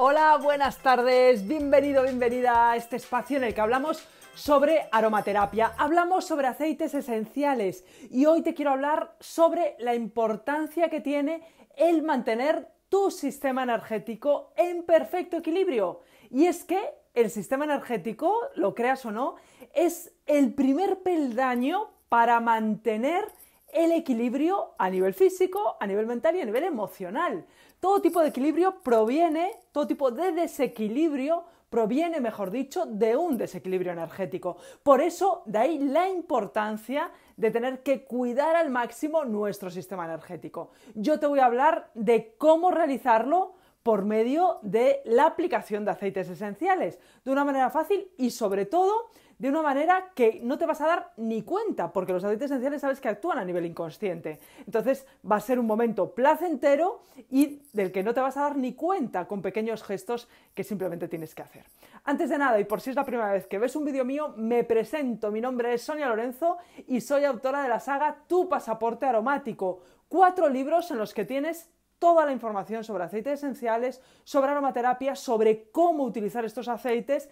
Hola, buenas tardes, bienvenido, bienvenida a este espacio en el que hablamos sobre aromaterapia, hablamos sobre aceites esenciales y hoy te quiero hablar sobre la importancia que tiene el mantener tu sistema energético en perfecto equilibrio. Y es que el sistema energético, lo creas o no, es el primer peldaño para mantener el equilibrio a nivel físico, a nivel mental y a nivel emocional. Todo tipo de equilibrio proviene, todo tipo de desequilibrio proviene, mejor dicho, de un desequilibrio energético. Por eso, de ahí la importancia de tener que cuidar al máximo nuestro sistema energético. Yo te voy a hablar de cómo realizarlo por medio de la aplicación de aceites esenciales, de una manera fácil y sobre todo de una manera que no te vas a dar ni cuenta, porque los aceites esenciales sabes que actúan a nivel inconsciente. Entonces va a ser un momento placentero y del que no te vas a dar ni cuenta con pequeños gestos que simplemente tienes que hacer. Antes de nada, y por si es la primera vez que ves un vídeo mío, me presento. Mi nombre es Sonia Lorenzo y soy autora de la saga Tu pasaporte aromático. Cuatro libros en los que tienes toda la información sobre aceites esenciales, sobre aromaterapia, sobre cómo utilizar estos aceites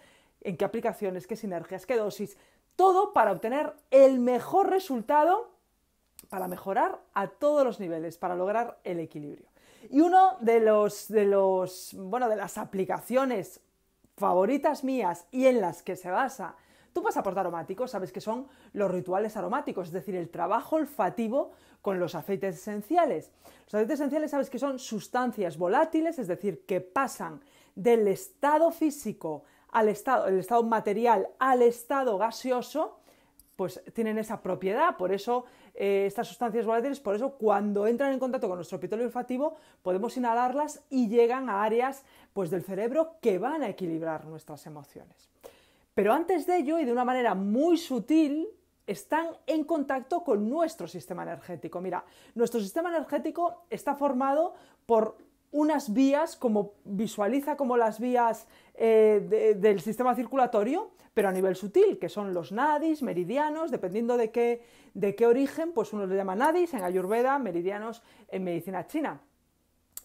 en qué aplicaciones, qué sinergias, qué dosis, todo para obtener el mejor resultado para mejorar a todos los niveles, para lograr el equilibrio. Y uno de los, de los, bueno, de las aplicaciones favoritas mías y en las que se basa tú tu pasaporte aromático, sabes que son los rituales aromáticos, es decir, el trabajo olfativo con los aceites esenciales. Los aceites esenciales sabes que son sustancias volátiles, es decir, que pasan del estado físico al estado, el estado material al estado gaseoso, pues tienen esa propiedad, por eso eh, estas sustancias volátiles, por eso cuando entran en contacto con nuestro epitelio olfativo podemos inhalarlas y llegan a áreas pues, del cerebro que van a equilibrar nuestras emociones. Pero antes de ello, y de una manera muy sutil, están en contacto con nuestro sistema energético. Mira, nuestro sistema energético está formado por unas vías, como visualiza como las vías eh, del sistema circulatorio, pero a nivel sutil, que son los nadis, meridianos, dependiendo de qué, de qué origen, pues uno le llama nadis en Ayurveda, meridianos en medicina china.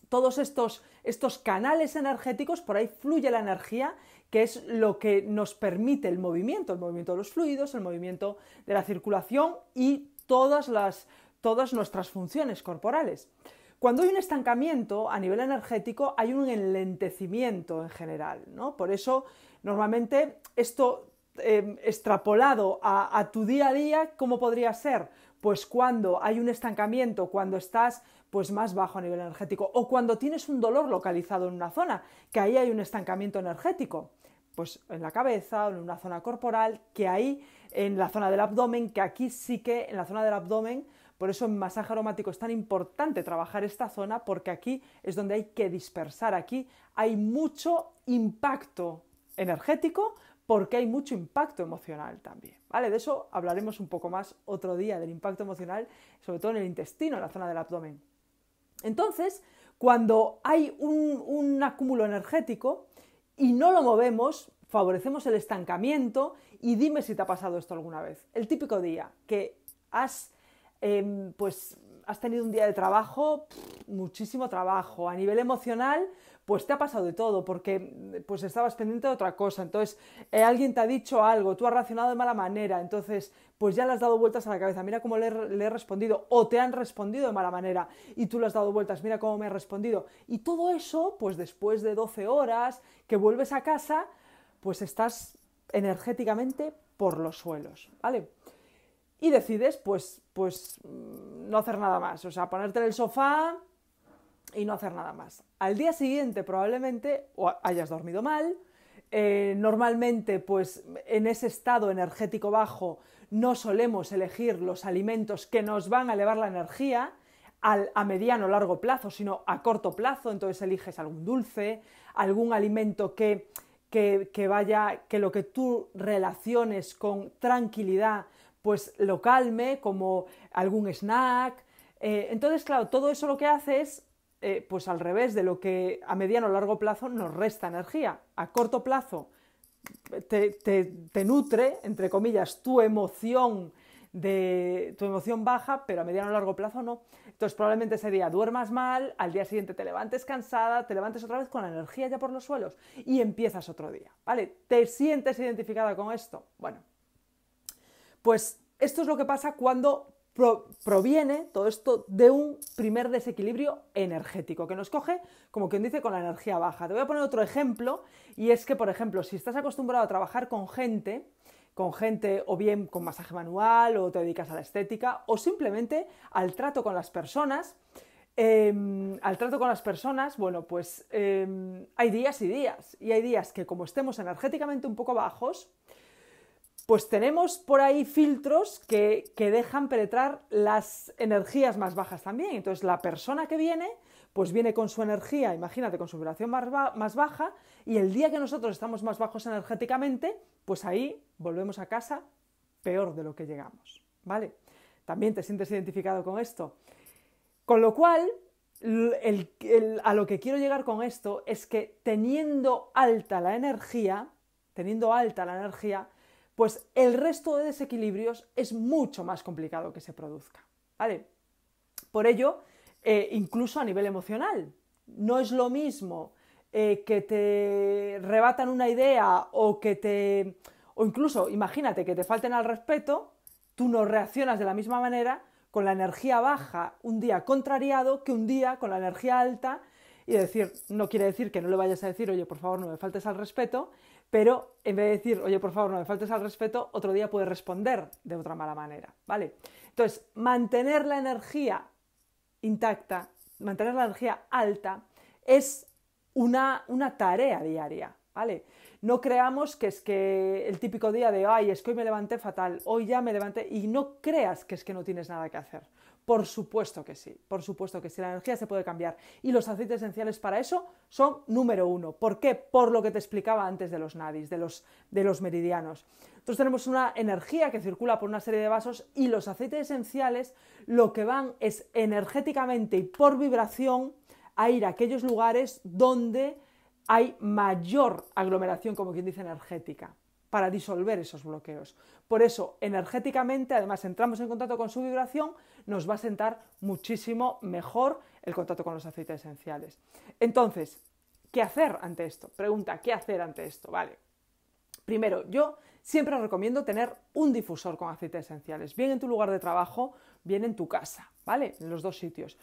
Todos estos, estos canales energéticos, por ahí fluye la energía, que es lo que nos permite el movimiento, el movimiento de los fluidos, el movimiento de la circulación y todas, las, todas nuestras funciones corporales. Cuando hay un estancamiento a nivel energético hay un enlentecimiento en general, ¿no? Por eso normalmente esto em, extrapolado a, tu día a día, ¿cómo podría ser? Pues cuando hay un estancamiento, cuando estás pues más bajo a nivel energético o cuando tienes un dolor localizado en una zona, que ahí hay un estancamiento energético, pues en la cabeza o en una zona corporal, que ahí en la zona del abdomen, que aquí sí que en la zona del abdomen por eso en masaje aromático es tan importante trabajar esta zona porque aquí es donde hay que dispersar, aquí hay mucho impacto energético porque hay mucho impacto emocional también. ¿vale? De eso hablaremos un poco más otro día, del impacto emocional, sobre todo en el intestino, en la zona del abdomen. Entonces, cuando hay un, un acúmulo energético y no lo movemos, favorecemos el estancamiento y dime si te ha pasado esto alguna vez. El típico día que has Em, pues has tenido un día de trabajo, muchísimo trabajo. A nivel emocional, pues te ha pasado de todo, porque pues estabas pendiente de otra cosa. Entonces, eh, alguien te ha dicho algo, tú has reaccionado de mala manera, entonces, pues ya le has dado vueltas a la cabeza, mira cómo le, le he respondido, o te han respondido de mala manera, y tú le has dado vueltas, mira cómo me he respondido. Y todo eso, pues después de 12 horas que vuelves a casa, pues estás energéticamente por los suelos, ¿vale? y decides pues, pues mm, no hacer nada más, o sea, ponerte en el sofá y no hacer nada más. Al día siguiente probablemente o hayas dormido mal, eh, normalmente pues en ese estado energético bajo no solemos elegir los alimentos que nos van a elevar la energía, a mediano o largo plazo, sino a corto plazo, entonces eliges algún dulce, algún alimento que, vaya, que lo que tú relaciones con tranquilidad pues lo calme, como algún snack. Eh, entonces, claro, todo eso lo que hace es, eh, pues al revés de lo que a mediano o largo plazo nos resta energía. A corto plazo te, nutre, entre comillas, tu emoción de tu emoción baja, pero a mediano o largo plazo no. Entonces probablemente ese día duermas mal, al día siguiente te levantes cansada, te levantes otra vez con la energía ya por los suelos y empiezas otro día, ¿vale? ¿Te sientes identificada con esto? Bueno, pues esto es lo que pasa cuando proviene todo esto de un primer desequilibrio energético que nos coge, como quien dice, con la energía baja. Te voy a poner otro ejemplo y es que, por ejemplo, si estás acostumbrado a trabajar con gente, con gente o bien con masaje manual o te dedicas a la estética o simplemente al trato con las personas, em, al trato con las personas, bueno, pues em, hay días y días. Y hay días que como estemos energéticamente un poco bajos, pues tenemos por ahí filtros que, dejan penetrar las energías más bajas también. Entonces la persona que viene, pues viene con su energía, imagínate, con su vibración más, baja, y el día que nosotros estamos más bajos energéticamente, pues ahí volvemos a casa peor de lo que llegamos. ¿Vale? También te sientes identificado con esto. Con lo cual, a lo que quiero llegar con esto es que teniendo alta la energía, teniendo alta la energía, pues el resto de desequilibrios es mucho más complicado que se produzca. ¿Vale? Por ello, eh, incluso a nivel emocional, no es lo mismo eh, que te rebatan una idea o que te... o incluso imagínate que te falten al respeto, tú no reaccionas de la misma manera con la energía baja un día contrariado que un día con la energía alta y decir, no quiere decir que no le vayas a decir, oye, por favor, no me faltes al respeto, pero en vez de decir, oye, por favor, no me faltes al respeto, otro día puedes responder de otra mala manera, ¿vale? Entonces, mantener la energía intacta, mantener la energía alta, es una, tarea diaria, ¿vale? No creamos que es que el típico día de, ay, es que hoy me levanté fatal, hoy ya me levanté, y no creas que es que no tienes nada que hacer. Por supuesto que sí, por supuesto que sí, la energía se puede cambiar. Y los aceites esenciales para eso son número uno. ¿Por qué? Por lo que te explicaba antes de los nadis, de los, meridianos. Entonces tenemos una energía que circula por una serie de vasos y los aceites esenciales lo que van es energéticamente y por vibración a ir a aquellos lugares donde hay mayor aglomeración, como quien dice, energética para disolver esos bloqueos. Por eso, energéticamente, además, entramos en contacto con su vibración, nos va a sentar muchísimo mejor el contacto con los aceites esenciales. Entonces, ¿qué hacer ante esto? Pregunta, ¿qué hacer ante esto? Vale. Primero, yo siempre recomiendo tener un difusor con aceites esenciales, bien en tu lugar de trabajo, bien en tu casa, ¿vale? En los dos sitios.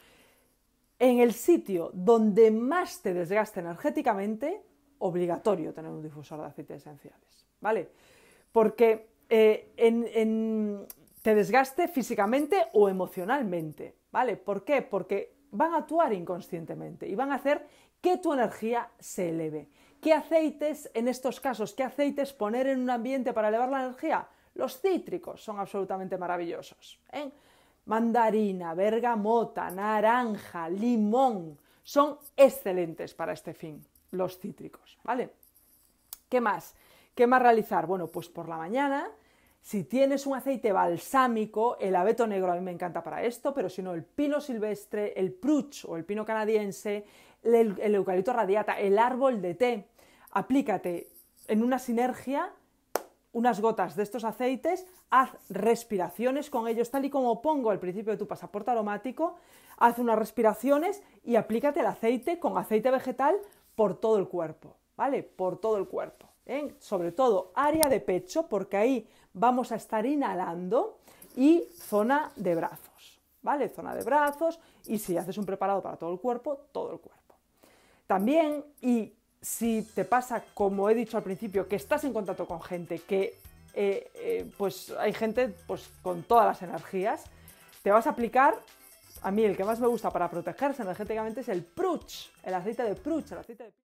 En el sitio donde más te desgaste energéticamente, obligatorio tener un difusor de aceites esenciales, ¿vale? Porque eh, te desgaste físicamente o emocionalmente, ¿vale? ¿Por qué? Porque van a actuar inconscientemente y van a hacer que tu energía se eleve. ¿Qué aceites en estos casos? ¿Qué aceites poner en un ambiente para elevar la energía? Los cítricos son absolutamente maravillosos. ¿eh? Mandarina, bergamota, naranja, limón son excelentes para este fin los cítricos, ¿vale? ¿Qué más? ¿Qué más realizar? Bueno, pues por la mañana, si tienes un aceite balsámico, el abeto negro a mí me encanta para esto, pero si no, el pino silvestre, el pruch o el pino canadiense, el, el eucalipto radiata, el árbol de té, aplícate en una sinergia unas gotas de estos aceites, haz respiraciones con ellos, tal y como pongo al principio de tu pasaporte aromático, haz unas respiraciones y aplícate el aceite con aceite vegetal por todo el cuerpo, ¿vale? Por todo el cuerpo. ¿eh? Sobre todo área de pecho, porque ahí vamos a estar inhalando, y zona de brazos, ¿vale? Zona de brazos y si haces un preparado para todo el cuerpo, todo el cuerpo. También, y si te pasa, como he dicho al principio, que estás en contacto con gente que, eh, eh, pues hay gente pues, con todas las energías, te vas a aplicar a mí el que más me gusta para protegerse energéticamente es el pruch, el aceite de pruch, el aceite de...